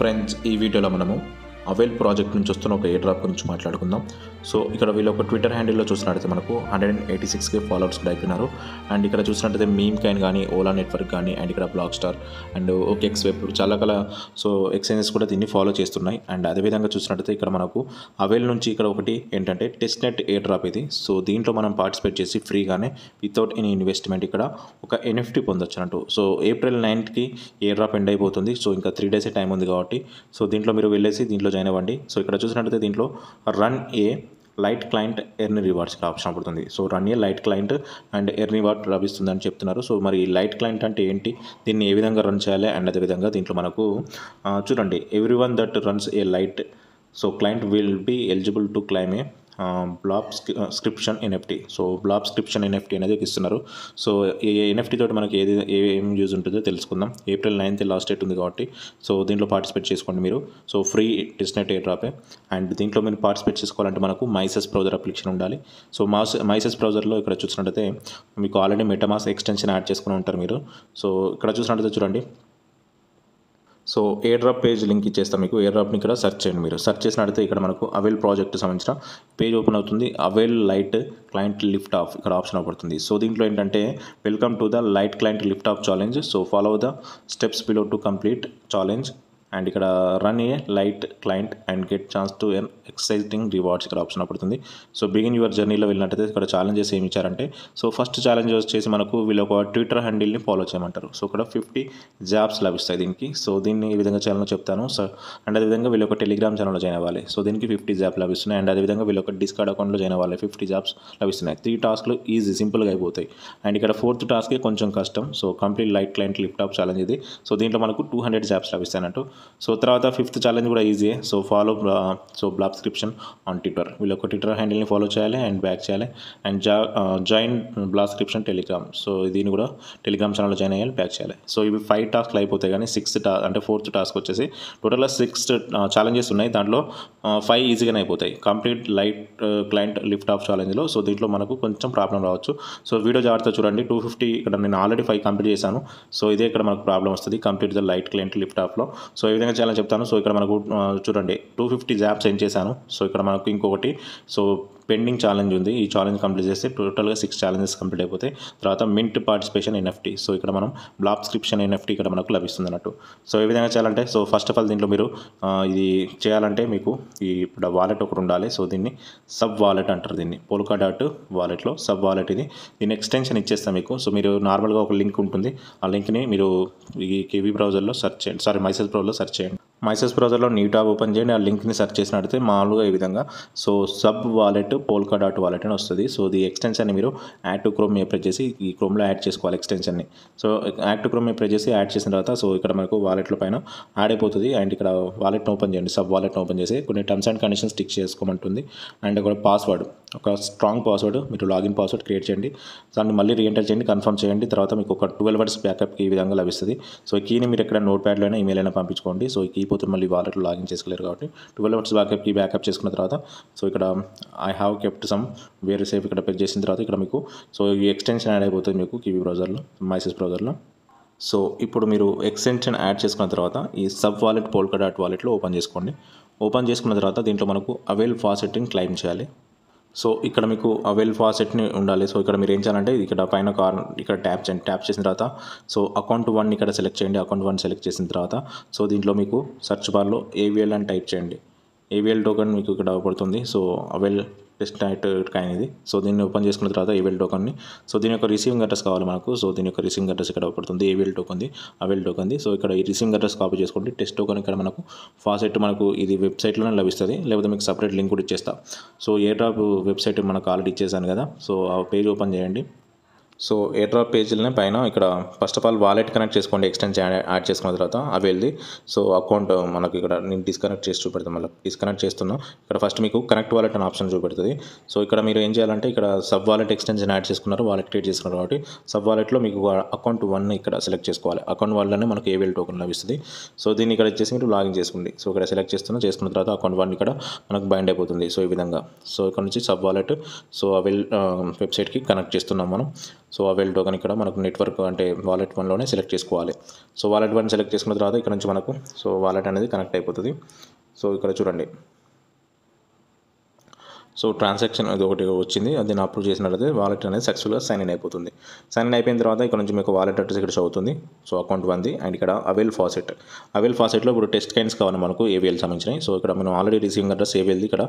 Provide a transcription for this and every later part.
friends ఈ వీడియోలో మనము అవేల్ ప్రాజెక్ట్ నుంచి వస్తున్న ఒక ఎయిర్ డ్రాప్ గురించి మాట్లాడుకుందాం సో ఇక్కడ వీళ్ళు ఒక ట్విట్టర్ హ్యాండిల్లో చూసినట్టయితే మనకు hundred and eighty six K followers కూడా అయిపోయినారు అండ్ ఇక్కడ చూసినట్టయితే మీమ్ కైన్ కానీ ఓలా నెట్వర్క్ కానీ అండ్ ఇక్కడ black star and X web చాలా కల సో ఎక్స్చేంజెస్ కూడా దీన్ని ఫాలో చేస్తున్నాయి అండ్ అదేవిధంగా చూసినట్టయితే ఇక్కడ మనకు అవేల్ నుంచి ఇక్కడ ఒకటి ఏంటంటే టెస్ట్ నెట్ ఎయిర్ డ్రాప్ ఇది సో దీంట్లో మనం పార్టిసిపేట్ చేసి ఫ్రీగానే వితౌట్ ఎనీ ఇన్వెస్ట్మెంట్ ఇక్కడ ఒక ఎన్ఎఫ్టీ అన్నట్టు సో ఏప్రిల్ నైన్త్కి ఎయిర్ డ్రాప్ ఎండ్ అయిపోతుంది సో ఇంకా త్రీ డేసే టైం ఉంది కాబట్టి సో దీంట్లో మీరు వెళ్ళేసి దీంట్లో జాయిన్ అవ్వండి సో ఇక్కడ చూసినట్లయితే దీంట్లో run a light client earn rewards option పడుతుంది so run a light client and earn reward లభిస్తుందని చెప్తున్నారు సో మరి లైట్ క్లయింట్ అంటే ఏంటి దీన్ని ఏ విధంగా రన్ చేయాలి అండ్ అదేవిధంగా దీంట్లో మనకు చూడండి every one that runs a light so client will be eligible to claim a blobscription NFT so blobscription NFT అనేది ఇస్తున్నారు సో ఏ ఎన్ఎఫ్టీ తోటి మనకి ఏది ఏం యూజ్ ఉంటుందో తెలుసుకుందాం ఏప్రిల్ నైన్త్ లాస్ట్ డేట్ ఉంది కాబట్టి సో దీంట్లో పార్టిసిపేట్ చేసుకోండి మీరు సో ఫ్రీ డిస్నెట్ ఏ డ్రాపే అండ్ దీంట్లో మీరు పార్టిసిపేట్ చేసుకోవాలంటే మనకు మైసెస్ బ్రౌజర్ అప్లికేషన్ ఉండాలి సో మాస్ మైసెస్ బ్రౌజర్లో ఇక్కడ చూసినట్టయితే మీకు ఆల్రెడీ మెటమాస్ ఎక్స్టెన్షన్ యాడ్ చేసుకుని ఉంటారు మీరు సో ఇక్కడ చూసినట్టయితే చూడండి so airdrop page link ఇచ్చేస్తాం మీకు ఏ డ్రాప్ని ఇక్కడ సెర్చ్ చేయండి మీరు సెర్చ్ చేసినట్లయితే ఇక్కడ మనకు అవైల్ ప్రాజెక్ట్ సంబంధించిన పేజ్ ఓపెన్ అవుతుంది Avail light client liftoff ఇక్కడ ఆప్షన్ అవుతుంది సో దీంట్లో ఏంటంటే welcome to the light client liftoff challenge so follow the steps below to complete challenge and ఇక్కడ run a light client and get chance to earn exciting rewards ఇక్కడ option పడుతుంది so begin your జర్నీలో వెళ్ళినట్టయితే ఇక్కడ challenges ఏమి ఇచ్చారంటే so first challenge వచ్చేసి మనకు వీళ్ళు ఒక ట్విట్టర్ హ్యాండిల్ని ఫాలో చేయమంటారు సో ఇక్కడ ఫిఫ్టీ జాబ్స్ లభిస్తాయి దీనికి సో దీన్ని ఈ విధంగా చేయాలని చెప్తాను సో అండ్ అదేవిధంగా వీళ్ళు ఒక టెలిగ్రామ్ ఛానల్లో జాయిన్ అవ్వాలి సో దీనికి ఫిఫ్టీ జాబ్ లభిస్తున్నాయి అండ్ అదేవిధంగా వీళ్ళు ఒక డిస్కార్డ్ అకౌంట్లో జాయిన్ అవ్వాలి ఫిఫ్టీ జాబ్స్ లభిస్తున్నాయి త్రీ టాస్క్లు ఈజీ సింపుల్గా అయిపోతాయి అండ్ ఇక్కడ ఫోర్త్ టాస్కే కొంచెం కష్టం so complete light client liftoff challenge ఇది సో దీంట్లో మనకు టూ హండ్రెడ్ జాబ్స్ లభిస్తాయి అన్నట్టు సో తర్వాత ఫిఫ్త్ ఛాలెంజ్ కూడా ఈజీ సో ఫాలో సో స్క్రిప్షన్ ఆన్ ట్విట్టర్ వీళ్ళొక ఒక ట్విట్టర్ హ్యాండిల్ని ఫాలో చేయాలి అండ్ బ్యాక్ చేయాలి అండ్ జా జాయిన్ బ్లాబ్స్క్రిప్షన్ టెలిగ్రామ్ సో దీన్ని కూడా టెలిగ్రామ్ ఛానల్లో జాయిన్ అయ్యాలి బ్యాక్ చేయాలి సో ఇవి ఫైవ్ టాస్క్లు అయిపోతాయి కానీ సిక్స్త్ టా అంటే ఫోర్త్ టాస్క్ వచ్చేసి టోటల్గా సిక్స్ ఛాలెంజెస్ ఉన్నాయి దాంట్లో ఫైవ్ uh, ఈజీగానే అయిపోతాయి complete light client lift of ఛాలెంజ్లో సో దీంట్లో మనకు కొంచెం ప్రాబ్లం రావచ్చు సో వీడియో జాగ్రత్త చూడండి టూ ఫిఫ్టీ ఇక్కడ నేను ఆల్రెడీ ఫైవ్ కంప్లీట్ చేశాను సో ఇదే ఇక్కడ మనకు ప్రాబ్లం వస్తుంది కంప్లీట్ ద లైట్ క్లయింట్ లిఫ్ట్ ఆఫ్లో సో విధంగా చేయాలని చెప్తాను సో ఇక్కడ మనకు చూడండి టూ ఫిఫ్టీ జాబ్స్ ఏం చేశాను సో ఇక్కడ మనకు ఇంకొకటి సో పెండింగ్ ఛాలెంజ్ ఉంది ఈ ఛాలెంజ్ కంప్లీట్ చేస్తే టోటల్గా సిక్స్ ఛాలెంజెస్ కంప్లీట్ అయిపోతే తర్వాత మింట్ పార్టిసిపేషన్ ఎన్ఎఫ్టీ సో ఇక్కడ మనం బ్లాబ్ స్క్రిప్షన్ ఎన్ఎఫ్టీ ఇక్కడ మనకు లభిస్తుంది అన్నట్టు సో ఏ విధంగా చేయాలంటే సో ఫస్ట్ ఆఫ్ ఆల్ దీంట్లో మీరు ఇది చేయాలంటే మీకు ఈ ఇప్పుడు వాలెట్ ఒకటి ఉండాలి సో దీన్ని సబ్ వాలెట్ అంటారు దీన్ని పోల్కా డాట్ వాలెట్లో సబ్ వాలెట్ ఇది దీని ఎక్స్టెన్షన్ ఇచ్చేస్తాం మీకు సో మీరు నార్మల్గా ఒక లింక్ ఉంటుంది ఆ లింక్ని మీరు ఈ కేవీ బ్రౌజర్లో సెర్చ్ చేయండి సారీ మైసెస్ బ్రౌజర్లో సెర్చ్ చేయండి మైసెస్ బ్రౌజర్లో న్యూ ట్యాబ్ ఓపెన్ చేయండి ఆ లింక్ని సెర్చ్ చేసినట్లయితే మామూలుగా ఈ విధంగా so sub wallet Polkadot wallet అని వస్తుంది సో ది ఎక్స్టెన్షన్ని మీరు యాడ్ టు క్రోమ్ అప్లై చేసి ఈ క్రోమ్లో యాడ్ చేసుకోవాలి ఎక్స్టెన్షన్ని so add to Chrome apply చేసి యాడ్ చేసిన తర్వాత సో ఇక్కడ మనకు వాలెట్ల పైన యాడ్ అయిపోతుంది అండ్ ఇక్కడ వాలెట్ని ఓపెన్ చేయండి సబ్ వాలెట్ని ఓపెన్ చేసి కొన్ని టర్మ్స్ అండ్ కండిషన్స్ టిక్ చేసుకోమంటుంది అండ్ ఇక్కడ పాస్వర్డ్ ఒక స్ట్రాంగ్ పాస్వర్డ్ మీరు లాగిన్ పాస్వర్డ్ క్రియేట్ చేయండి దాన్ని మళ్ళీ రీఎంటర్ చేయండి కన్ఫర్మ్ చేయండి తర్వాత మీకు ఒక ట్వెల్వ్ అవర్స్ బ్యాకప్కి ఈ విధంగా లభిస్తుంది సో కీని మీరు ఎక్కడ నోట్ అయినా ఈమెయిల్ అయినా పంపించుకోండి సో ఈ కీ దిగిపోతే మళ్ళీ వాలెట్లో లాగిన్ చేసుకోలేరు కాబట్టి ట్వెల్వ్ అవర్స్ బ్యాకప్కి బ్యాకప్ చేసుకున్న తర్వాత సో ఇక్కడ ఐ హ్యావ్ కెప్ట్ సమ్ వేరే సేఫ్ ఇక్కడ పెట్ చేసిన తర్వాత ఇక్కడ మీకు సో ఈ ఎక్స్టెన్షన్ యాడ్ అయిపోతుంది మీకు కివీ బ్రౌజర్లో మైసెస్ బ్రౌజర్లో సో ఇప్పుడు మీరు ఎక్స్టెన్షన్ యాడ్ చేసుకున్న తర్వాత ఈ సబ్ వాలెట్ పోల్కా డాట్ వాలెట్లో ఓపెన్ చేసుకోండి ఓపెన్ చేసుకున్న తర్వాత దీంట్లో మనకు అవైల్ ఫాసెట్ని క్లైమ్ చేయాలి సో ఇక్కడ మీకు వెల్ ఫాసెట్ని ఉండాలి సో ఇక్కడ మీరు ఏం చేయాలంటే ఇక్కడ పైన కార్ ఇక్కడ ట్యాప్ చేయండి ట్యాప్ చేసిన తర్వాత సో అకౌంట్ వన్ ఇక్కడ సెలెక్ట్ చేయండి అకౌంట్ వన్ సెలెక్ట్ చేసిన తర్వాత సో దీంట్లో మీకు సెర్చ్ బార్లో ఏవిఎల్ అని టైప్ చేయండి ఏవిఎల్ టోకన్ మీకు ఇక్కడ అవపడుతుంది so Avail testnet coin ఇది సో దీన్ని ఓపెన్ చేసుకున్న తర్వాత ఏవిఎల్ టోకన్ని సో దీని యొక్క రిసీవింగ్ అడ్రస్ కావాలి మనకు సో దీని యొక్క రిసీవింగ్ అడ్రస్ ఇక్కడ అవపడుతుంది ఏవిఎల్ టోకంది అవెల్ టోకంది సో ఇక్కడ ఈ రిసీవింగ్ అడ్రస్ కాపీ చేసుకోండి టెస్ట్ టోకన్ ఇక్కడ మనకు ఫాసెట్ మనకు ఇది వెబ్సైట్లోనే లభిస్తుంది లేకపోతే మీకు సపరేట్ లింక్ కూడా ఇచ్చేస్తా సో ఏ డ్రాప్ వెబ్సైట్ మనకు ఆల్రెడీ ఇచ్చేసాను కదా సో ఆ పేజ్ ఓపెన్ చేయండి సో ఎయిర్డ్రాప్ పేజీలనే పైన ఇక్కడ first of all wallet connect చేసుకోండి ఎక్స్టెన్స్ యాడ్ చేసుకున్న తర్వాత అవి వెళ్ళి సో అకౌంట్ మనకి ఇక్కడ నేను డిస్కనెక్ట్ చేసి చూపెడతాను మళ్ళీ డిస్కనెక్ట్ చేస్తున్నాం ఇక్కడ ఫస్ట్ మీకు కనెక్ట్ వాలెట్ అనే ఆప్షన్ చూపెడుతుంది సో ఇక్కడ మీరు ఏం చేయాలంటే ఇక్కడ సబ్ వాలెట్ ఎక్స్టెన్షన్ యాడ్ చేసుకున్నారు వాలెట్ క్రియేట్ చేసుకున్నారు కాబట్టి సబ్ వాలెట్లో మీకు అకౌంట్ వన్ ఇక్కడ సెలెక్ట్ చేసుకోవాలి అకౌంట్ వాళ్ళనే మనకు ఏవీఎల్ టోకెన్ లభిస్తుంది సో దీన్ని ఇక్కడ వచ్చేసి మీరు లాగిన్ చేసుకోండి సో ఇక్కడ సెలెక్ట్ చేస్తున్నా చేసుకున్న తర్వాత అకౌంట్ వన్ ఇక్కడ మనకు బైండ్ అయిపోతుంది సో ఈ విధంగా సో ఇక్కడ నుంచి సబ్ వాలెట్ సో అవైల్ వెబ్సైట్కి కనెక్ట్ చేస్తున్నాం మనం సో అవైల్ టోకన్ ఇక్కడ మనకు నెట్వర్క్ అంటే వాలెట్ వన్లోనే సెలెక్ట్ చేసుకోవాలి సో వాలెట్ వన్ సెలెక్ట్ చేసుకున్న తర్వాత ఇక్కడ నుంచి మనకు సో వాలెట్ అనేది కనెక్ట్ అయిపోతుంది సో ఇక్కడ చూడండి సో ట్రాన్సాక్షన్ అది ఒకటి వచ్చింది అది నేను అప్రూవ్ చేసినట్లయితే వాలెట్ అనేది సక్సెస్ఫుల్గా సైన్ ఇన్ అయిపోతుంది సైన్ ఇన్ అయిపోయిన తర్వాత ఇక్కడ నుంచి మీకు వాలెట్ అడ్రస్ ఇక్కడ షో అవుతుంది సో అకౌంట్ వంది అండ్ ఇక్కడ అవేల్ ఫాసెట్ అవేల్ ఫాసెట్లో ఇప్పుడు టెస్ట్ కైన్స్ కావాలి మనకు ఏవిఎల్ సంబంధించినవి సో ఇక్కడ మనం ఆల్రెడీ రిసీవింగ్ అడ్రస్ ఏవిఎల్ది ఇక్కడ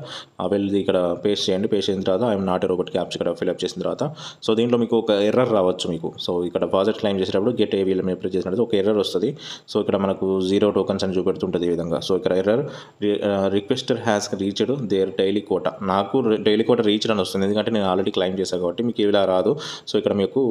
అవేల్ది ఇక్కడ పేస్ట్ చేయండి పేస్ట్ చేసిన తర్వాత ఐఎమ్ నాట్ రోబోట్ క్యాప్స్ ఇక్కడ ఫిల్అప్ చేసిన తర్వాత సో దీంట్లో మీకు ఒక ఎర్రర్ రావచ్చు మీకు సో ఇక్కడ ప్రాజెక్ట్ క్లైమ్ చేసేటప్పుడు గెట్ ఏవిఎల్ మీ అప్లై చేసినట్టు ఒక ఎర్రర్ వస్తుంది సో ఇక్కడ మనకు జీరో టోకన్స్ అని చూపెడుతుంటుంది ఈ విధంగా సో ఇక్కడ error requester has reached their daily quota నాకు నాకు డైలీ కోట రీచ్ అని వస్తుంది ఎందుకంటే నేను ఆల్రెడీ క్లైమ్ చేశాను కాబట్టి మీకు ఇలా రాదు సో ఇక్కడ మీకు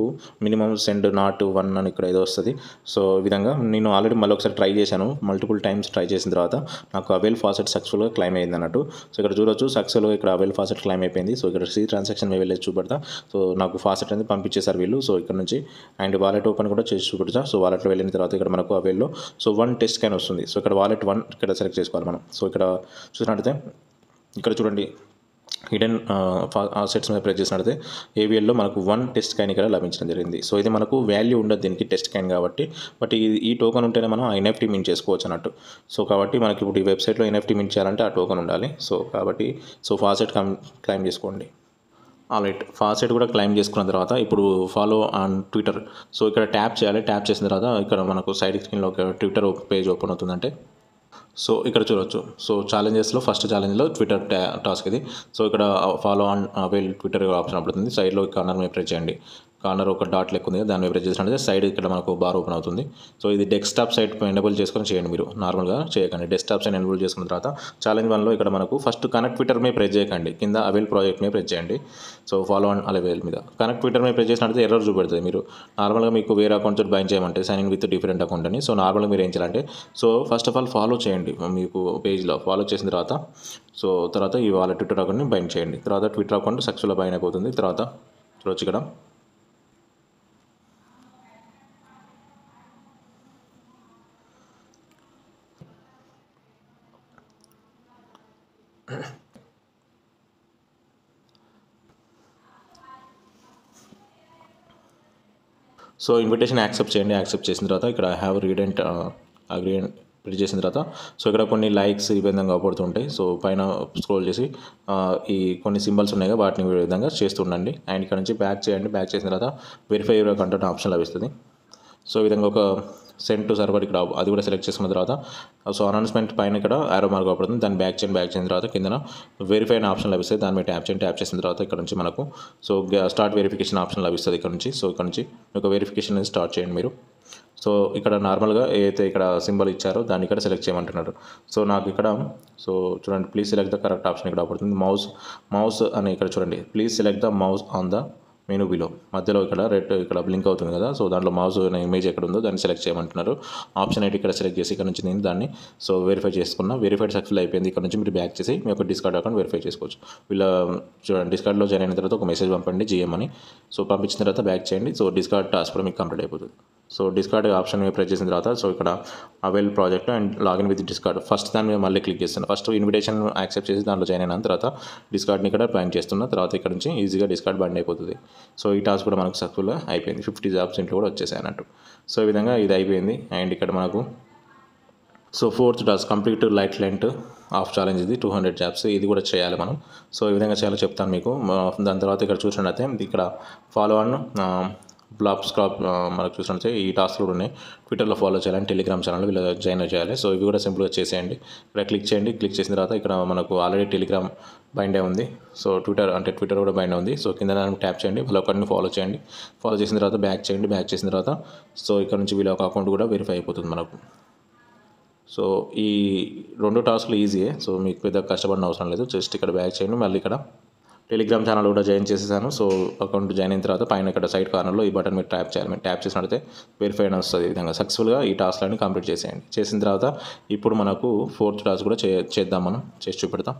మినిమం సెండ్ నాట్ వన్ అని ఇక్కడ ఏదో వస్తుంది సో ఈ విధంగా నేను ఆల్రెడీ మళ్ళీ ఒకసారి ట్రై చేశాను మల్టిపుల్ టైమ్స్ ట్రై చేసిన తర్వాత నాకు అవైల్ ఫాసెట్ సక్సెస్ఫుల్గా క్లైమ్ అయింది అన్నట్టు సో ఇక్కడ చూడొచ్చు సక్సెస్ఫుల్గా ఇక్కడ అవైల్ ఫాసెట్ క్లైమ్ అయిపోయింది సో ఇక్కడ సీ ట్రాన్సాక్షన్ వెళ్ళి చూపెడతా సో నాకు ఫాసెట్ అనేది పంపించేశారు వీళ్ళు సో ఇక్కడ నుంచి అండ్ వాలెట్ ఓపెన్ కూడా చేసి చూపెడతా సో వాలెట్లో వెళ్ళిన తర్వాత ఇక్కడ మనకు అవైల్లో సో వన్ టెస్ట్ కానీ వస్తుంది సో ఇక్కడ వాలెట్ వన్ ఇక్కడ సెలెక్ట్ చేసుకోవాలి మనం సో ఇక్కడ చూసినట్టయితే ఇక్కడ చూడండి హిడెన్ ఆసెట్స్ మీద ప్రెస్ చేసినట్లయితే నడితే ఏవిఎల్లో మనకు వన్ టెస్ట్ కాయిన్ ఇక్కడ లభించడం జరిగింది సో ఇది మనకు వాల్యూ ఉండదు దీనికి టెస్ట్ కాయిన్ కాబట్టి బట్ ఇది ఈ టోకన్ ఉంటేనే మనం ఎన్ఎఫ్టీ మిన్ చేసుకోవచ్చు అన్నట్టు సో కాబట్టి మనకి ఇప్పుడు ఈ వెబ్సైట్లో ఎన్ఎఫ్టీ మిన్ చేయాలంటే ఆ టోకన్ ఉండాలి సో కాబట్టి సో ఫాసెట్ క్లైమ్ చేసుకోండి ఆల్రైట్ ఫాసెట్ కూడా క్లైమ్ చేసుకున్న తర్వాత ఇప్పుడు ఫాలో ఆన్ ట్విట్టర్ సో ఇక్కడ ట్యాప్ చేయాలి ట్యాప్ చేసిన తర్వాత ఇక్కడ మనకు సైడ్ స్క్రీన్లో ఒక ట్విట్టర్ పేజ్ ఓపెన్ అవుతుందంటే సో ఇక్కడ చూడొచ్చు సో ఛాలెంజెస్లో ఫస్ట్ ఛాలెంజ్లో ట్విట్టర్ టా టాస్క్ ఇది సో ఇక్కడ ఫాలో ఆన్ వెల్ ట్విట్టర్ ఆప్షన్ పడుతుంది సైడ్లో ఎకానమీ ప్రెస్ చేయండి కార్నర్ ఒక డాట్ లెక్క ఉంది దాన్ని వైపు చేసినట్లయితే సైడ్ ఇక్కడ మనకు బార్ ఓపెన్ అవుతుంది సో ఇది డెస్క్టాప్ సైట్ ఎనబుల్ చేసుకొని చేయండి మీరు నార్మల్గా చేయకండి డెస్క్టాప్ సైడ్ ఎనబుల్ చేసుకున్న తర్వాత ఛాలెంజ్ వన్లో ఇక్కడ మనకు ఫస్ట్ కనెక్ట్ ట్విట్టర్ మీద ప్రెస్ చేయకండి కింద అవైల్ ప్రాజెక్ట్ మీద ప్రెస్ చేయండి సో ఫాలో అండ్ అలవేల్ మీద కనెక్ట్ ట్విట్టర్ మీద ప్రెస్ చేసినట్టు ఎర్రర్ చూపెడుతుంది మీరు నార్మల్గా మీకు వేరే అకౌంట్ తోటి బైన్ చేయమంటే sign in with different account అని సో నార్మల్గా మీరు ఏం చేయాలంటే so first of all follow చేయండి మీకు పేజ్లో ఫాలో చేసిన తర్వాత సో తర్వాత ఈ వాళ్ళ ట్విట్టర్ అకౌంట్ని బైన్ చేయండి తర్వాత ట్విట్టర్ అకౌంట్ సక్సెస్ఫుల్ బైన్ అయిపోతుంది తర్వాత చూడొచ్చు ఇక్కడ సో ఇన్విటేషన్ యాక్సెప్ట్ చేయండి యాక్సెప్ట్ చేసిన తర్వాత ఇక్కడ హ్యావ్ రీడెంట్ అగ్రియంట్ క్లిక్ చేసిన తర్వాత సో ఇక్కడ కొన్ని లైక్స్ ఈ విధంగా అవపడుతుంటాయి సో పైన స్క్రోల్ చేసి uh, ఈ కొన్ని సింబల్స్ ఉన్నాయి వాటిని విధంగా చేస్తుండండి అండ్ ఇక్కడ నుంచి బ్యాక్ చేయండి బ్యాక్ చేసిన తర్వాత వెరిఫై యువర్ కంటెంట్ ఆప్షన్ లభిస్తుంది సో ఈ విధంగా ఒక సెంట్ టు సర్వర్ ఇక్కడ అది కూడా సెలెక్ట్ చేసుకున్న తర్వాత సో అనౌన్స్మెంట్ పైన ఇక్కడ ఆరో మార్క్ అవుతుంది దాన్ని బ్యాక్ చేయండి బ్యాక్ చేసిన తర్వాత కింద వెరిఫై అనే ఆప్షన్ లభిస్తుంది దాని మీద ట్యాప్ చేయండి ట్యాప్ చేసిన తర్వాత ఇక్కడ నుంచి మనకు సో స్టార్ట్ వెరిఫికేషన్ ఆప్షన్ లభిస్తుంది ఇక్కడ నుంచి సో ఇక్కడ నుంచి ఒక వెరిఫికేషన్ అనేది స్టార్ట్ చేయండి మీరు సో ఇక్కడ నార్మల్గా ఏదైతే ఇక్కడ సింబల్ ఇచ్చారో దాన్ని ఇక్కడ సెలెక్ట్ చేయమంటున్నారు సో నాకు ఇక్కడ సో చూడండి please select the correct option ఇక్కడ పడుతుంది మౌస్ మౌస్ అని ఇక్కడ చూడండి please select the mouse on the menu below మధ్యలో ఇక్కడ రెడ్ ఇక్కడ బ్లింక్ అవుతుంది కదా సో దాంట్లో మౌస్ అనే ఇమేజ్ ఎక్కడ ఉందో దాన్ని సెలెక్ట్ చేయమంటున్నారు ఆప్షన్ అయితే ఇక్కడ సెలెక్ట్ చేసి ఇక్కడ నుంచి నేను దాన్ని సో వెరిఫై చేసుకున్నా వెరిఫైడ్ సక్సెస్ఫుల్ అయిపోయింది ఇక్కడ నుంచి మీరు బ్యాక్ చేసి మీ యొక్క డిస్కార్డ్ అకౌంట్ వెరిఫై చేసుకోవచ్చు వీళ్ళ చూడండి డిస్కార్డ్లో జాయిన్ అయిన తర్వాత ఒక మెసేజ్ పంపండి జిఎం అని సో పంపించిన తర్వాత బ్యాక్ చేయండి సో డిస్కార్డ్ టాస్క్ కూడా మీకు కంప్లీట్ అయిపోతుంది సో డిస్కార్డ్ ఆప్షన్ మీద ప్రెస్ చేసిన తర్వాత సో ఇక్కడ Avail project and login with Discord first దాని మీద మళ్ళీ క్లిక్ చేస్తున్నాను ఫస్ట్ ఇన్విటేషన్ యాక్సెప్ట్ చేసి దాంట్లో జాయిన్ అయిన తర్వాత డిస్కార్డ్ని ఇక్కడ ప్లాన్ చేస్తున్నా తర్వాత ఇక్కడ నుంచి ఈజీగా డిస్కార్డ్ బండ్ అయిపోతుంది సో ఈ టాస్క్ కూడా మనకు సక్సెస్ఫుల్గా అయిపోయింది ఫిఫ్టీ జాబ్స్ ఇంట్లో కూడా వచ్చేసాయి అన్నట్టు సో ఈ విధంగా ఇది అయిపోయింది అండ్ ఇక్కడ మనకు so fourth task complete light client of challenge ఇది టూ హండ్రెడ్ జాబ్స్ ఇది కూడా చేయాలి మనం సో ఈ విధంగా చేయాలో చెప్తాను మీకు దాని తర్వాత ఇక్కడ చూసినట్లయితే ఇక్కడ ఫాలో అన్ బ్లాగ్స్ క్రాప్ uh, మనకు చూసినట్టు ఈ టాస్క్ కూడా ఉన్నాయి ట్విట్టర్లో ఫాలో చేయాలని టెలిగ్రామ్ ఛానల్ వీళ్ళు జాయిన్ చేయాలి సో ఇవి కూడా సింపుల్గా చేసేయండి ఇక్కడ క్లిక్ చేయండి క్లిక్ చేసిన తర్వాత ఇక్కడ మనకు ఆల్రెడీ టెలిగ్రామ్ బైండ్ ఉంది సో ట్విట్టర్ అంటే ట్విట్టర్ కూడా బైండ్ ఉంది సో కింద ట్యాప్ చేయండి వీళ్ళ అకౌంట్ని ఫాలో చేయండి ఫాలో చేసిన తర్వాత బ్యాక్ చేయండి బ్యాక్ చేసిన తర్వాత సో ఇక్కడ నుంచి వీళ్ళ ఒక అకౌంట్ కూడా వెరిఫై అయిపోతుంది మనకు సో ఈ రెండు టాస్క్లు ఈజీయే సో మీకు పెద్ద కష్టపడిన అవసరం లేదు జస్ట్ ఇక్కడ బ్యాక్ చేయండి మళ్ళీ ఇక్కడ టెలిగ్రామ్ ఛానల్ కూడా జాయిన్ చేసేసాను సో అకౌంట్ జాయిన్ అయిన తర్వాత పైన ఇక్కడ సైడ్ కార్నర్లో ఈ బటన్ మీరు ట్యాప్ చేయాలి మీరు ట్యాప్ చేసినట్లయితే వెరిఫై అని వస్తుంది ఈ విధంగా సక్సెస్ఫుల్గా ఈ టాస్క్లన్నీ కంప్లీట్ చేసేయండి చేసిన తర్వాత ఇప్పుడు మనకు ఫోర్త్ టాస్క్ కూడా చే చేద్దాం మనం చేసి చూపెడతాం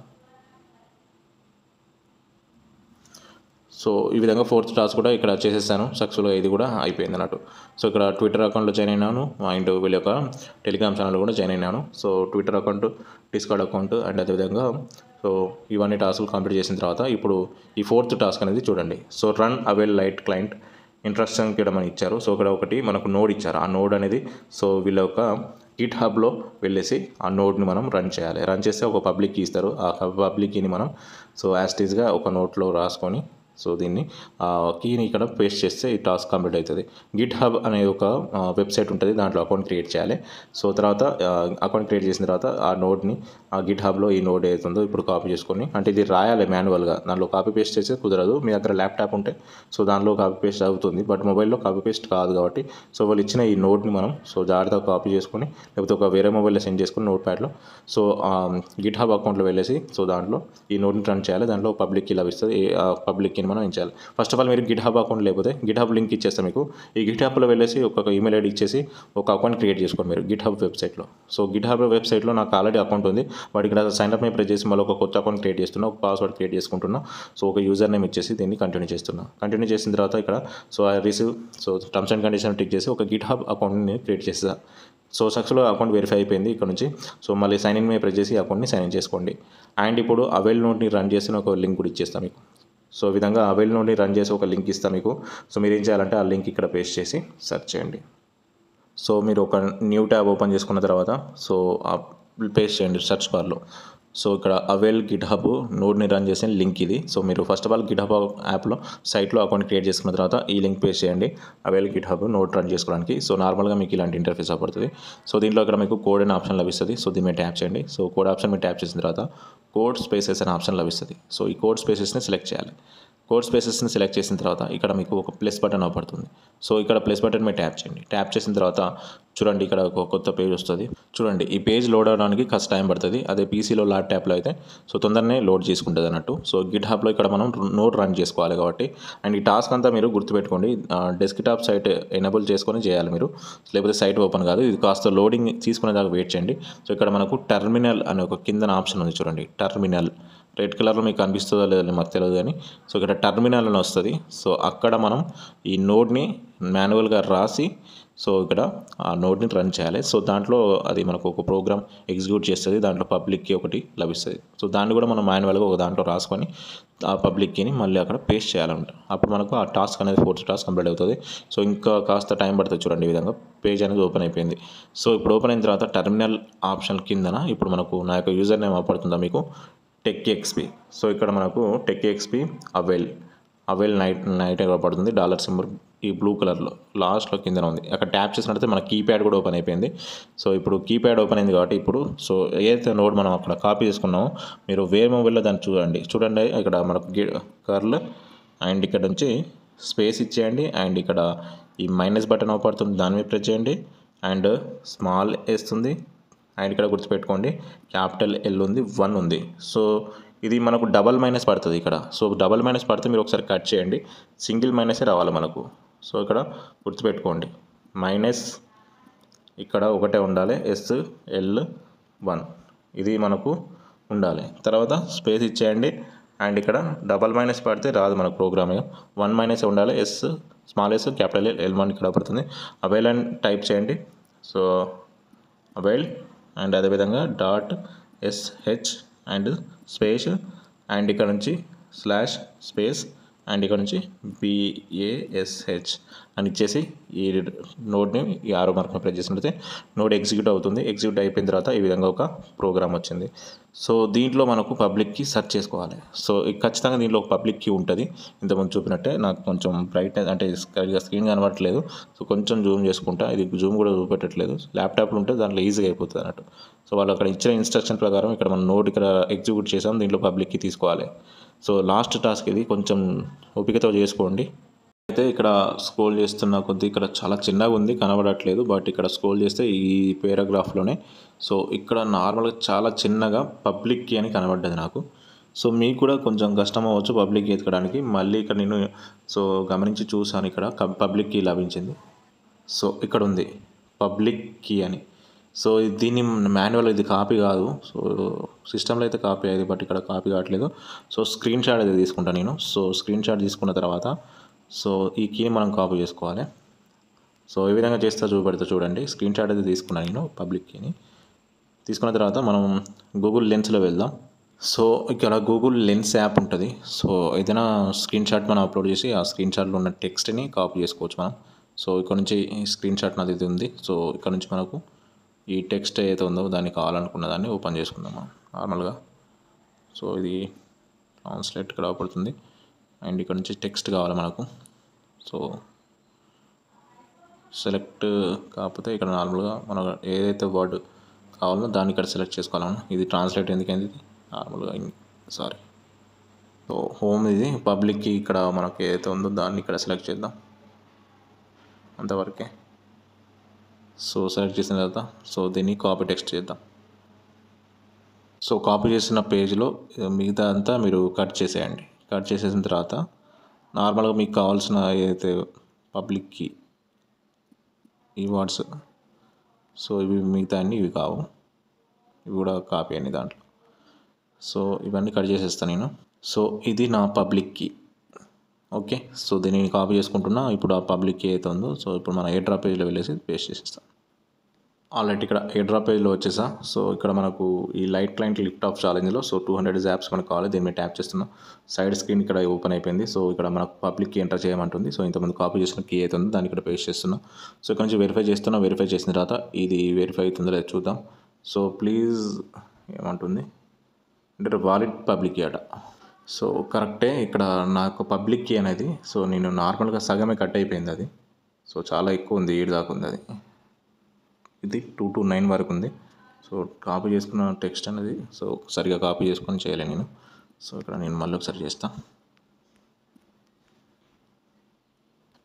సో ఈ విధంగా ఫోర్త్ టాస్క్ కూడా ఇక్కడ చేసేసాను సక్సెస్ఫుల్గా ఇది కూడా అయిపోయింది అన్నట్టు సో ఇక్కడ ట్విట్టర్ అకౌంట్లో జాయిన్ అయినాను అండ్ వీళ్ళ యొక్క టెలిగ్రామ్ ఛానల్ కూడా జాయిన్ అయినాను so Twitter account Discord account and అదేవిధంగా సో ఇవన్నీ టాస్క్లు కంప్లీట్ చేసిన తర్వాత ఇప్పుడు ఈ ఫోర్త్ టాస్క్ అనేది చూడండి so run Avail light client interesting కూడా మనకి ఇచ్చారు సో ఇక్కడ ఒకటి మనకు నోడ్ ఇచ్చారు ఆ నోడ్ అనేది సో వీళ్ళ యొక్క కిట్ హబ్లో వెళ్ళేసి ఆ నోట్ని మనం రన్ చేయాలి రన్ చేస్తే ఒక పబ్లిక్ ఇస్తారు ఆ పబ్లిక్ని మనం సో యాస్టీస్గా ఒక నోట్లో రాసుకొని సో దీన్ని కీని ఇక్కడ పేస్ట్ చేస్తే ఈ టాస్క్ కంప్లీట్ అవుతుంది గిట్ హబ్ అనే ఒక వెబ్సైట్ ఉంటుంది దాంట్లో అకౌంట్ క్రియేట్ చేయాలి సో తర్వాత అకౌంట్ క్రియేట్ చేసిన తర్వాత ఆ నోట్ని ఆ గిట్ హబ్లో ఈ నోట్ ఏదైతుందో ఇప్పుడు కాపీ చేసుకొని అంటే ఇది రాయాలి మాన్యువల్గా దాంట్లో కాపీ పేస్ట్ చేస్తే కుదరదు మీ దగ్గర ల్యాప్టాప్ ఉంటే సో దానిలో కాపీ పేస్ట్ అవుతుంది బట్ మొబైల్లో కాపీ పేస్ట్ కాదు కాబట్టి సో వాళ్ళు ఇచ్చిన ఈ నోట్ని మనం సో జాగ్రత్తగా కాపీ చేసుకొని లేకపోతే ఒక వేరే మొబైల్లో సెండ్ చేసుకుని నోట్ ప్యాడ్లో సో గిట్ హబ్ అకౌంట్లో వెళ్ళేసి సో దాంట్లో ఈ నోట్ని రన్ చేయాలి దాంట్లో పబ్లిక్కి లభిస్తుంది పబ్లిక్కి పబ్లిక్ దీన్ని మనం ఎంచాలి ఫస్ట్ ఆఫ్ ఆల్ మీరు గిట్ హబ్ అకౌంట్ లేకపోతే గిట్ హబ్ లింక్ ఇచ్చేస్తే మీకు ఈ గిట్ హబ్లో వెళ్ళేసి ఒక ఈమెయిల్ ఐడి ఇచ్చేసి ఒక అకౌంట్ క్రియేట్ చేసుకోండి మీరు గిట్ హబ్ వెబ్సైట్లో సో గిట్ హబ్ వెబ్సైట్లో నాకు ఆల్రెడీ అకౌంట్ ఉంది వాటికి సైన్ సైన్అప్ మీద ప్రెస్ చేసి మళ్ళీ ఒక కొత్త అకౌంట్ క్రియేట్ చేస్తున్నా ఒక పాస్వర్డ్ క్రియేట్ చేసుకుంటున్నా సో ఒక యూజర్ నేమ్ ఇచ్చేసి దీన్ని కంటిన్యూ చేస్తున్నా కంటిన్యూ చేసిన తర్వాత ఇక్కడ so I receive so terms and condition tick చేసి ఒక గిట్ హబ్ అకౌంట్ని క్రియేట్ చేస్తా సో సక్సెస్ అకౌంట్ వెరిఫై అయిపోయింది ఇక్కడ నుంచి సో మళ్ళీ సైన్ ఇన్ మీద ప్రెస్ చేసి అకౌంట్ని సైన్ ఇన్ చేసుకోండి అండ్ ఇప్పుడు అవైల్ నోట్ని రన్ చేసిన ఒక లింక్ కూడా ఇచ్చేస్తాను మీకు సో విధంగా అవైల్ నుండి రన్ చేసి ఒక లింక్ ఇస్తాను మీకు సో మీరు ఏం చేయాలంటే ఆ లింక్ ఇక్కడ పేస్ట్ చేసి సెర్చ్ చేయండి సో మీరు ఒక న్యూ ట్యాబ్ ఓపెన్ చేసుకున్న తర్వాత సో పేస్ట్ చేయండి సెర్చ్ బార్లో సో ఇక్కడ అవేల్ గిట్ హబ్ నోడ్ని రన్ చేసిన లింక్ ఇది సో మీరు first of all GitHub యాప్లో సైట్లో అకౌంట్ క్రియేట్ చేసుకున్న తర్వాత ఈ లింక్ పేస్ చేయండి Avail GitHub node run చేసుకోవడానికి సో నార్మల్గా మీకు ఇలాంటి ఇంటర్ఫేస్ అవ్వబడుతుంది సో దీంట్లో ఇక్కడ మీకు కోడ్ అనే ఆప్షన్ లభిస్తుంది సో దీన్ని ట్యాప్ చేయండి సో కోడ్ ఆప్షన్ మీరు ట్యాప్ చేసిన తర్వాత కోడ్ స్పేసెస్ అనే ఆప్షన్ లభిస్తుంది సో ఈ కోడ్ స్పేసెస్ని సెలెక్ట్ చేయాలి కోర్స్ స్పేసెస్ని సెలెక్ట్ చేసిన తర్వాత ఇక్కడ మీకు ఒక ప్లస్ బటన్ అవపడుతుంది సో ఇక్కడ ప్లస్ బటన్ మీద ట్యాప్ చేయండి ట్యాప్ చేసిన తర్వాత చూడండి ఇక్కడ ఒక కొత్త పేజ్ వస్తుంది చూడండి ఈ పేజ్ లోడ్ అవడానికి కాస్త టైం పడుతుంది అదే పీసీలో ట్యాప్లో అయితే సో తొందరనే లోడ్ చేసుకుంటుంది అన్నట్టు సో గిట్ హాప్లో ఇక్కడ మనం నోట్ రన్ చేసుకోవాలి కాబట్టి అండ్ ఈ టాస్క్ అంతా మీరు గుర్తుపెట్టుకోండి డెస్క్ టాప్ సైట్ ఎనేబుల్ చేసుకొని చేయాలి మీరు లేకపోతే సైట్ ఓపెన్ కాదు ఇది కాస్త లోడింగ్ తీసుకునేదాకా వెయిట్ చేయండి సో ఇక్కడ మనకు టర్మినల్ అనే ఒక కిందన ఆప్షన్ ఉంది చూడండి టర్మినల్ రెడ్ కలర్లో మీకు కనిపిస్తుందో లేదో మాకు తెలియదు కానీ సో ఇక్కడ టర్మినల్ అని వస్తుంది సో అక్కడ మనం ఈ నోడ్ని మాన్యువల్గా రాసి సో ఇక్కడ ఆ నోడ్ని రన్ చేయాలి సో దాంట్లో అది మనకు ఒక ప్రోగ్రామ్ ఎగ్జిక్యూట్ చేస్తుంది దాంట్లో పబ్లిక్కి ఒకటి లభిస్తుంది సో దాన్ని కూడా మనం మాన్యువల్గా ఒక దాంట్లో రాసుకొని ఆ పబ్లిక్కిని మళ్ళీ అక్కడ పేస్ట్ చేయాలంట అప్పుడు మనకు ఆ టాస్క్ అనేది ఫోర్త్ టాస్క్ కంప్లీట్ అవుతుంది సో ఇంకా కాస్త టైం పడుతుంది చూడండి ఈ విధంగా పేజ్ అనేది ఓపెన్ అయిపోయింది సో ఇప్పుడు ఓపెన్ అయిన తర్వాత టర్మినల్ ఆప్షన్ కిందన ఇప్పుడు మనకు నా యొక్క యూజర్ నేమ్ అవపడుతుందా మీకు టెక్ ఎక్స్పి సో ఇక్కడ మనకు tech XP Avail Avail light light పడుతుంది డాలర్ సింబల్ ఈ బ్లూ కలర్లో లాస్ట్లో కింద ఉంది అక్కడ ట్యాప్ చేసినట్లయితే మన కీప్యాడ్ కూడా ఓపెన్ అయిపోయింది సో ఇప్పుడు కీప్యాడ్ ఓపెన్ అయింది కాబట్టి ఇప్పుడు సో ఏదైతే నోట్ మనం అక్కడ కాపీ చేసుకున్నామో మీరు వేరే మొబైల్లో దాన్ని చూడండి చూడండి ఇక్కడ మనకు కర్ల్ అండ్ ఇక్కడ నుంచి స్పేస్ ఇచ్చేయండి అండ్ ఇక్కడ ఈ మైనస్ బటన్ ఓపడుతుంది దాని మీద ప్రెస్ చేయండి అండ్ స్మాల్ వేస్తుంది అండ్ ఇక్కడ గుర్తుపెట్టుకోండి క్యాపిటల్ ఎల్ ఉంది వన్ ఉంది సో ఇది మనకు డబల్ మైనస్ పడుతుంది ఇక్కడ సో డబల్ మైనస్ పడితే మీరు ఒకసారి కట్ చేయండి సింగిల్ మైనసే రావాలి మనకు సో ఇక్కడ గుర్తుపెట్టుకోండి మైనస్ ఇక్కడ ఒకటే ఉండాలి ఎస్ ఎల్ వన్ ఇది మనకు ఉండాలి తర్వాత స్పేస్ ఇచ్చేయండి అండ్ ఇక్కడ డబల్ మైనస్ పడితే రాదు మనకు ప్రోగ్రామింగ్ వన్ మైనస్ ఉండాలి S small S capital L one ఇక్కడ పడుతుంది అవైల్ అండ్ టైప్ చేయండి సో అవైల్ అండ్ అదేవిధంగా dot SH and space and ఇక్కడ నుంచి స్లాష్ స్పేస్ అండ్ ఇక్కడ నుంచి బిఏఎస్హెచ్ అని ఇచ్చేసి ఈ నోడ్ని ఈ ఆరో మార్క్ని ప్రెస్ చేసినట్లయితే నోడ్ ఎగ్జిక్యూట్ అవుతుంది ఎగ్జిక్యూట్ అయిపోయిన తర్వాత ఈ విధంగా ఒక ప్రోగ్రామ్ వచ్చింది సో దీంట్లో మనకు పబ్లిక్కి సెర్చ్ చేసుకోవాలి సో ఖచ్చితంగా దీంట్లో ఒక పబ్లిక్కి ఉంటుంది ఇంతకుముందు చూపినట్టే నాకు కొంచెం బ్రైట్నెస్ అంటే కరెక్ట్గా స్క్రీన్ కనబడట్లేదు సో కొంచెం జూమ్ చేసుకుంటా ఇది జూమ్ కూడా చూపెట్టట్లేదు ల్యాప్టాప్లు ఉంటే దాంట్లో ఈజీగా అయిపోతుంది అన్నట్టు సో వాళ్ళు అక్కడ ఇచ్చిన ఇన్స్ట్రక్షన్ ప్రకారం ఇక్కడ మనం నోట్ ఇక్కడ ఎగ్జిక్యూట్ చేసాం దీంట్లో పబ్లిక్కి తీసుకోవాలి సో లాస్ట్ టాస్క్ ఇది కొంచెం ఓపికతో చేసుకోండి అయితే ఇక్కడ స్క్రోల్ చేస్తున్న కొద్దీ ఇక్కడ చాలా చిన్నగా ఉంది కనబడట్లేదు బట్ ఇక్కడ స్క్రోల్ చేస్తే ఈ పేరాగ్రాఫ్లోనే సో ఇక్కడ నార్మల్గా చాలా చిన్నగా పబ్లిక్ కీ అని కనబడ్డది నాకు సో మీకు కూడా కొంచెం కష్టం అవ్వచ్చు పబ్లిక్ కీ ఎతకడానికి మళ్ళీ ఇక్కడ నేను సో గమనించి చూశాను ఇక్కడ పబ్లిక్ కీ లభించింది సో ఇక్కడ ఉంది పబ్లిక్ కీ అని సో దీన్ని మాన్యువల్ ఇది కాపీ కాదు సో సిస్టంలో అయితే కాపీ అయ్యేది బట్ ఇక్కడ కాపీ కావట్లేదు సో స్క్రీన్ షాట్ అయితే తీసుకుంటాను నేను సో స్క్రీన్ షాట్ తీసుకున్న తర్వాత సో ఈ కీని మనం కాపీ చేసుకోవాలి సో ఏ విధంగా చేస్తా చూపెడితే చూడండి స్క్రీన్ షాట్ అయితే తీసుకున్నాను నేను పబ్లిక్ కీని తీసుకున్న తర్వాత మనం గూగుల్ లెన్స్లో వెళ్దాం సో ఇక్కడ గూగుల్ లెన్స్ యాప్ ఉంటుంది సో ఏదైనా స్క్రీన్ షాట్ మనం అప్లోడ్ చేసి ఆ స్క్రీన్ షాట్లో ఉన్న టెక్స్ట్ని కాపీ చేసుకోవచ్చు మనం సో ఇక్కడ నుంచి స్క్రీన్ షాట్ నాది ఇది ఉంది సో ఇక్కడ నుంచి మనకు ఈ టెక్స్ట్ ఏదైతే ఉందో దాన్ని కావాలనుకున్న దాన్ని ఓపెన్ చేసుకుందాం మనం నార్మల్గా సో ఇది ట్రాన్స్లేట్ ఇక్కడ అవపడుతుంది అండ్ ఇక్కడ నుంచి టెక్స్ట్ కావాలి మనకు సో సెలెక్ట్ కాకపోతే ఇక్కడ నార్మల్గా మన ఏదైతే వర్డ్ కావాలో దాన్ని ఇక్కడ సెలెక్ట్ చేసుకోవాలి ఇది ట్రాన్స్లేట్ ఎందుకైంది నార్మల్గా సారీ సో హోమ్ ఇది పబ్లిక్కి ఇక్కడ మనకి ఏదైతే ఉందో దాన్ని ఇక్కడ సెలెక్ట్ చేద్దాం అంతవరకే సో సెలెక్ట్ చేసిన తర్వాత సో దీన్ని కాపీ టెక్స్ట్ చేద్దాం సో కాపీ చేసిన పేజ్లో మిగతా అంతా మీరు కట్ చేసేయండి కట్ చేసేసిన తర్వాత నార్మల్గా మీకు కావాల్సిన ఏదైతే పబ్లిక్కి ఈ వార్డ్స్ సో ఇవి మిగతా అన్నీ ఇవి కావు ఇవి కూడా కాపీ అని దాంట్లో సో ఇవన్నీ కట్ చేసేస్తాను నేను సో ఇది నా పబ్లిక్కి ఓకే సో దీన్ని కాపీ చేసుకుంటున్నా ఇప్పుడు ఆ పబ్లిక్ ఏదైతే ఉందో సో ఇప్పుడు మన ఎయిర్ డ్రాప్ పేజ్లో వెళ్ళేసి పేస్ట్ చేసేస్తాను ఆల్రెడీ ఇక్కడ ఎయిడ్రాప్ పేజ్లో వచ్చేసా సో ఇక్కడ మనకు ఈ లైట్ క్లైంట్ లిఫ్ట్ ఆఫ్ ఛాలెంజ్లో సో టూ హండ్రెడ్ యాప్స్ మనకు కావాలి దీని మీద ట్యాప్ చేస్తున్నాం సైడ్ స్క్రీన్ ఇక్కడ ఓపెన్ అయిపోయింది సో ఇక్కడ మనకు పబ్లిక్ కీ ఎంటర్ చేయమంటుంది సో ఇంతమంది కాపీ చేసిన కీ అవుతుందో దాన్ని ఇక్కడ పేస్ట్ చేస్తున్నాం సో ఇక్కడ నుంచి వెరిఫై చేస్తున్నాం వెరిఫై చేసిన తర్వాత ఇది వెరిఫై అవుతుందో లేదా చూద్దాం సో ప్లీజ్ ఏమంటుంది అంటే వాలిడ్ పబ్లిక్ కీ అట సో కరెక్టే ఇక్కడ నాకు పబ్లిక్ కీ అనేది సో నేను నార్మల్గా సగమే కట్ అయిపోయింది అది సో చాలా ఎక్కువ ఉంది ఏడు దాకా ఉంది అది ఇది టూ టు నైన్ వరకు ఉంది సో కాపీ చేసుకున్న టెక్స్ట్ అనేది సో సరిగా కాపీ చేసుకొని చేయలే నేను సో ఇక్కడ నేను మళ్ళీ ఒకసారి చేస్తాను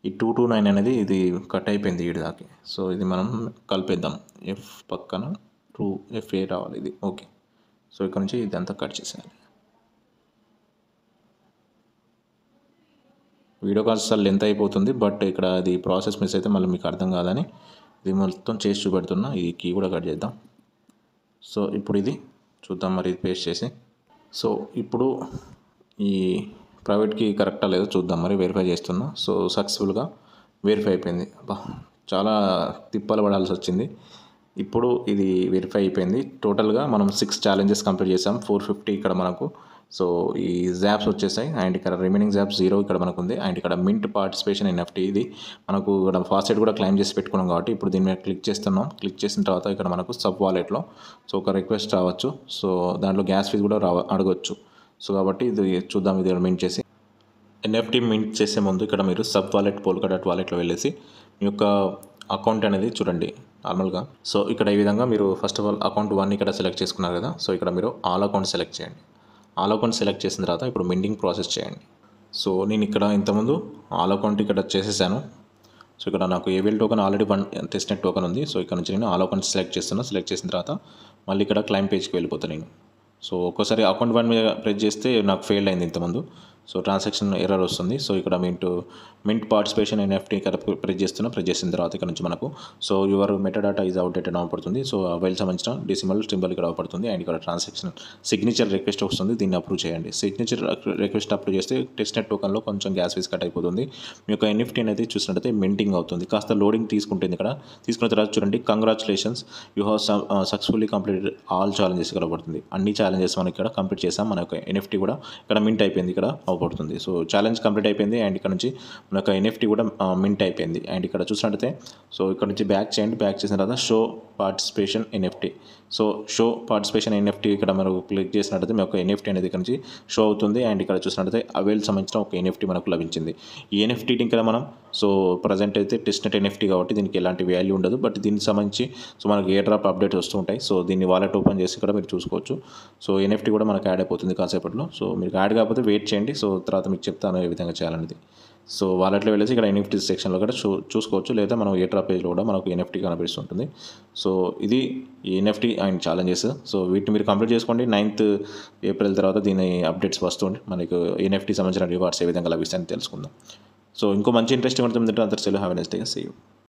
ఈ టూ టూ నైన్ అనేది ఇది కట్ అయిపోయింది ఈడి దాకి సో ఇది మనం కలిపేద్దాం ఎఫ్ పక్కన టూ ఎఫ్ ఏ రావాలి ఇది ఓకే సో ఇక్కడ నుంచి ఇదంతా కట్ చేసేయాలి వీడియో కాల్స్ అసలు ఎంత అయిపోతుంది బట్ ఇక్కడ అది ప్రాసెస్ మిస్ అయితే మళ్ళీ మీకు అర్థం కాదని ఇది మొత్తం చేసి చూపెడుతున్నా ఈ కీ కూడా కట్ చేద్దాం సో ఇప్పుడు ఇది చూద్దాం మరి పేస్ట్ చేసి సో ఇప్పుడు ఈ ప్రైవేట్ కీ కరెక్టా లేదో చూద్దాం మరి వెరిఫై చేస్తున్నా సో సక్సెస్ఫుల్గా వెరిఫై అయిపోయింది చాలా తిప్పలు పడాల్సి వచ్చింది ఇప్పుడు ఇది వెరిఫై అయిపోయింది టోటల్గా మనం సిక్స్ ఛాలెంజెస్ కంప్లీట్ చేసాం ఫోర్ ఫిఫ్టీ ఇక్కడ మనకు సో ఈ జాబ్స్ వచ్చేసాయి అండ్ ఇక్కడ రిమైనింగ్ జాబ్స్ జీరో ఇక్కడ మనకు ఉంది అండ్ ఇక్కడ మింట్ పార్టిసిపేషన్ ఎన్ఎఫ్టీ ఇది మనకు ఇక్కడ ఫాస్ట్ ఫాస్టెట్ కూడా క్లైమ్ చేసి పెట్టుకున్నాం కాబట్టి ఇప్పుడు దీని మీద క్లిక్ చేస్తున్నాం క్లిక్ చేసిన తర్వాత ఇక్కడ మనకు సబ్ వాలెట్లో సో ఒక రిక్వెస్ట్ రావచ్చు సో దాంట్లో గ్యాస్ ఫీజు కూడా రావ అడగచ్చు సో కాబట్టి ఇది చూద్దాం ఇది మింట్ చేసి ఎన్ఎఫ్టీ మింట్ చేసే ముందు ఇక్కడ మీరు సబ్ వాలెట్ పోల్కా డాట్ వాలెట్లో వెళ్ళేసి మీ యొక్క అకౌంట్ అనేది చూడండి నార్మల్గా సో ఇక్కడ ఈ విధంగా మీరు first of all account one ఇక్కడ సెలెక్ట్ చేసుకున్నారు కదా సో ఇక్కడ మీరు ఆల్ అకౌంట్ సెలెక్ట్ చేయండి ఆలోకౌంట్ సెలెక్ట్ చేసిన తర్వాత ఇప్పుడు మెండింగ్ ప్రాసెస్ చేయండి సో నేను ఇక్కడ ఇంతకుముందు ఆలోకౌంట్ ఇక్కడ చేసేసాను సో ఇక్కడ నాకు AVL token already one testnet token ఉంది సో ఇక్కడ నుంచి నేను ఆలోకౌంట్ సెలెక్ట్ చేస్తున్నా సెలెక్ట్ చేసిన తర్వాత మళ్ళీ ఇక్కడ క్లైమ్ పేజ్కి వెళ్ళిపోతాను నేను సో ఒక్కోసారి అకౌంట్ వన్ మీద ప్రెస్ చేస్తే నాకు ఫెయిల్ అయింది ఇంతకుముందు సో ట్రాన్సాక్షన్ ఎర్రర్ వస్తుంది సో ఇక్కడ మింట్ మింట్ పార్టిసిపేషన్ ఎన్ఎఫ్టీ ఇక్కడ ప్రెస్ చేస్తున్నా ప్రెస్ చేసిన తర్వాత ఇక్కడ నుంచి మనకు so your metadata is outdated అవ్వబడుతుంది సో వైల్ సంబంధించిన డిసిమల్ సింబల్ ఇక్కడ అవ్వబడుతుంది అండ్ ఇక్కడ ట్రాన్సాక్షన్ సిగ్నేచర్ రిక్వెస్ట్ వస్తుంది దీన్ని అప్రూవ్ చేయండి సిగ్నేచర్ రిక్వెస్ట్ అప్రూవ్ చేస్తే టెస్ట్ నెట్ టోకన్లో కొంచెం గ్యాస్ ఫీస్ కట్ అయిపోతుంది మీ యొక్క ఎన్ఎఫ్టీ అనేది చూసినట్టయితే మింటింగ్ అవుతుంది కాస్త లోడింగ్ తీసుకుంటుంది ఇక్కడ తీసుకున్న తర్వాత చూడండి congratulations you have successfully complete all challenges ఇక్కడ పడుతుంది అన్ని ఛాలెంజెస్ మనం ఇక్కడ కంప్లీట్ చేసాం మన యొక్క ఎన్ఎఫ్టీ కూడా ఇక్కడ మింట్ అయిపోయింది ఇక్కడ అవబడుతుంది సో ఛాలెంజ్ కంప్లీట్ అయిపోయింది అండ్ ఇక్కడ నుంచి మన యొక్క ఎన్ఎఫ్టీ కూడా మింట్ అయిపోయింది అండ్ ఇక్కడ చూసినట్టయితే సో ఇక్కడ నుంచి బ్యాక్ చేయండి బ్యాక్ చేసిన తర్వాత show participation NFT so show participation NFT ఇక్కడ మనకు క్లిక్ మీ యొక్క ఎన్ఎఫ్టీ అనేది ఇక్కడ నుంచి షో అవుతుంది అండ్ ఇక్కడ చూసినట్లయితే అవేల్ సంబంధించిన ఒక ఎన్ఎఫ్టీ మనకు లభించింది ఈ ఎన్ఎఫ్టీ ఇక్కడ మనం సో ప్రజెంట్ అయితే టెస్ట్నెట్ ఎన్ఎఫ్టీ కాబట్టి దీనికి ఎలాంటి వాల్యూ ఉండదు బట్ దీనికి సంబంధించి సో మనకు ఏ డ్రాప్ అప్డేట్ వస్తూ ఉంటాయి సో దీన్ని వాలెట్ ఓపెన్ చేసి కూడా మీరు చూసుకోవచ్చు సో ఎన్ఎఫ్టీ కూడా మనకు యాడ్ అయిపోతుంది కాసేపట్లో సో మీరు యాడ్ కాకపోతే వెయిట్ చేయండి సో తర్వాత మీకు చెప్తాను ఏ విధంగా చేయాలనేది సో వాలెట్లో వెళ్ళేసి ఇక్కడ ఎన్ఎఫ్టీ సెక్షన్లో కూడా చూ చూసుకోవచ్చు లేదా మనం ఏట్రా పేజ్లో కూడా మనకు ఎన్ఎఫ్టీ కనిపిస్తుంటుంది సో ఇది ఎన్ఎఫ్టీ అండ్ ఛాలెంజెస్ సో వీటిని మీరు కంప్లీట్ చేసుకోండి నైన్త్ ఏప్రిల్ తర్వాత దీని అప్డేట్స్ వస్తుంటే మనకు ఎన్ఎఫ్టీ సంబంధించిన రివార్డ్స్ ఏ విధంగా లభిస్తాయని తెలుసుకుందాం సో ఇంకో మంచి ఇంట్రెస్టింగ్ ఉంటుంది అంతా సెలవు హ్యావ్ నెక్స్ట్ డే సేవ్